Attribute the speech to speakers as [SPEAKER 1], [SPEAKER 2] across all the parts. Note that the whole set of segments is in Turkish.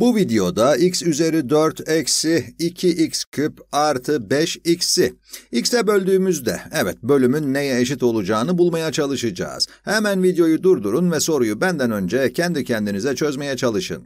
[SPEAKER 1] Bu videoda x üzeri 4 eksi 2x küp artı 5x'i x'e böldüğümüzde, evet bölümün neye eşit olacağını bulmaya çalışacağız. Hemen videoyu durdurun ve soruyu benden önce kendi kendinize çözmeye çalışın.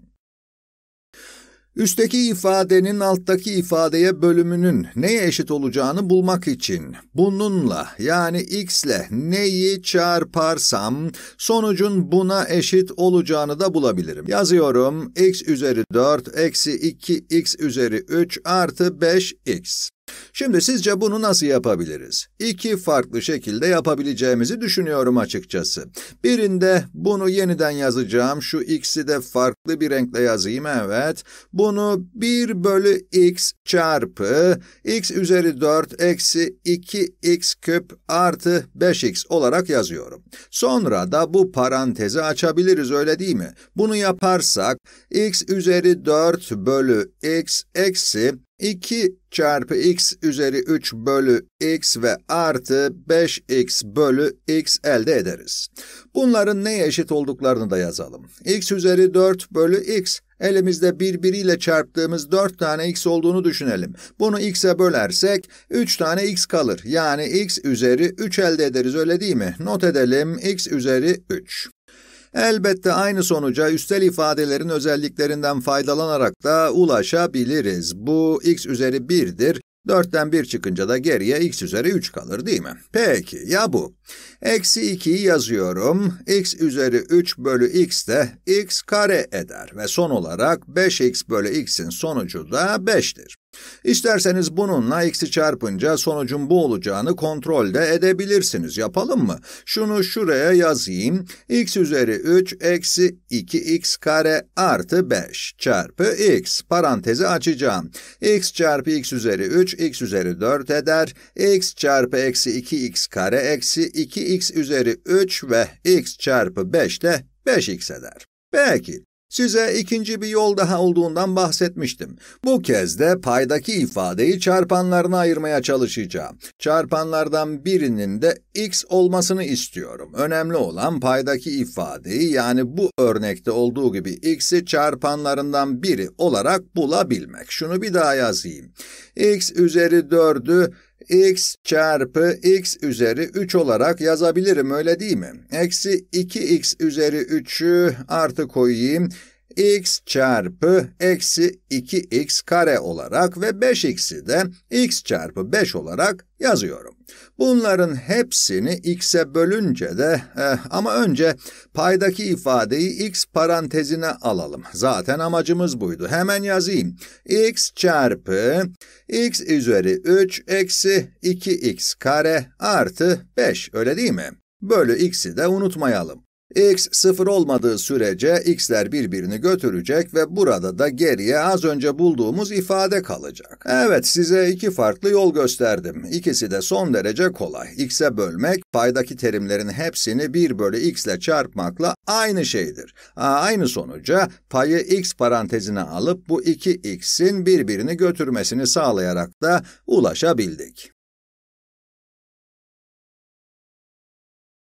[SPEAKER 1] Üstteki ifadenin alttaki ifadeye bölümünün neye eşit olacağını bulmak için bununla yani x'le neyi çarparsam sonucun buna eşit olacağını da bulabilirim. Yazıyorum x üzeri 4 eksi 2x üzeri 3 artı 5x. Şimdi sizce bunu nasıl yapabiliriz? İki farklı şekilde yapabileceğimizi düşünüyorum açıkçası. Birinde bunu yeniden yazacağım. Şu x'i de farklı bir renkle yazayım, evet. Bunu 1 bölü x çarpı x üzeri 4 eksi 2x küp artı 5x olarak yazıyorum. Sonra da bu parantezi açabiliriz, öyle değil mi? Bunu yaparsak x üzeri 4 bölü x eksi 2 çarpı x üzeri 3 bölü x ve artı 5x bölü x elde ederiz. Bunların ne eşit olduklarını da yazalım. x üzeri 4 bölü x. Elimizde birbiriyle çarptığımız 4 tane x olduğunu düşünelim. Bunu x'e bölersek 3 tane x kalır. Yani x üzeri 3 elde ederiz öyle değil mi? Not edelim x üzeri 3. Elbette aynı sonuca üstel ifadelerin özelliklerinden faydalanarak da ulaşabiliriz. Bu x üzeri 1'dir. 4'ten 1 çıkınca da geriye x üzeri 3 kalır değil mi? Peki ya bu? Eksi 2'yi yazıyorum. x üzeri 3 bölü x de x kare eder ve son olarak 5x bölü x'in sonucu da 5'tir. İsterseniz bununla x'i çarpınca sonucun bu olacağını kontrol de edebilirsiniz. Yapalım mı? Şunu şuraya yazayım. x üzeri 3 eksi 2x kare artı 5 çarpı x. Parantezi açacağım. x çarpı x üzeri 3 x üzeri 4 eder. x çarpı eksi 2x kare eksi 2x üzeri 3 ve x çarpı 5 de 5x eder. Peki. Size ikinci bir yol daha olduğundan bahsetmiştim. Bu kez de paydaki ifadeyi çarpanlarına ayırmaya çalışacağım. Çarpanlardan birinin de x olmasını istiyorum. Önemli olan paydaki ifadeyi yani bu örnekte olduğu gibi x'i çarpanlarından biri olarak bulabilmek. Şunu bir daha yazayım. x üzeri 4'ü x çarpı x üzeri 3 olarak yazabilirim öyle değil mi? Eksi 2x üzeri 3'ü artı koyayım x çarpı eksi 2x kare olarak ve 5x'i de x çarpı 5 olarak yazıyorum. Bunların hepsini x'e bölünce de eh, ama önce paydaki ifadeyi x parantezine alalım. Zaten amacımız buydu. Hemen yazayım. x çarpı x üzeri 3 eksi 2x kare artı 5 öyle değil mi? Bölü x'i de unutmayalım x sıfır olmadığı sürece x'ler birbirini götürecek ve burada da geriye az önce bulduğumuz ifade kalacak. Evet size iki farklı yol gösterdim. İkisi de son derece kolay. x'e bölmek paydaki terimlerin hepsini 1 bölü x ile çarpmakla aynı şeydir. Aynı sonuca payı x parantezine alıp bu iki x'in birbirini götürmesini sağlayarak da ulaşabildik.